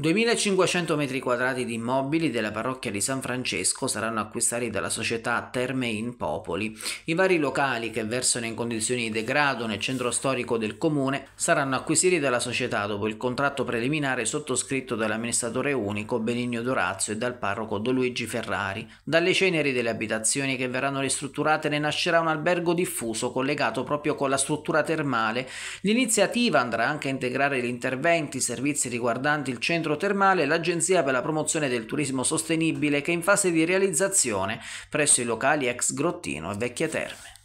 2500 metri quadrati di immobili della parrocchia di San Francesco saranno acquistati dalla società Terme in Popoli. I vari locali che versano in condizioni di degrado nel centro storico del comune saranno acquisiti dalla società dopo il contratto preliminare sottoscritto dall'amministratore unico Benigno Dorazio e dal parroco Don Luigi Ferrari. Dalle ceneri delle abitazioni che verranno ristrutturate ne nascerà un albergo diffuso collegato proprio con la struttura termale. L'iniziativa andrà anche a integrare gli interventi, i servizi riguardanti il centro termale l'Agenzia per la promozione del turismo sostenibile che è in fase di realizzazione presso i locali ex Grottino e Vecchie Terme.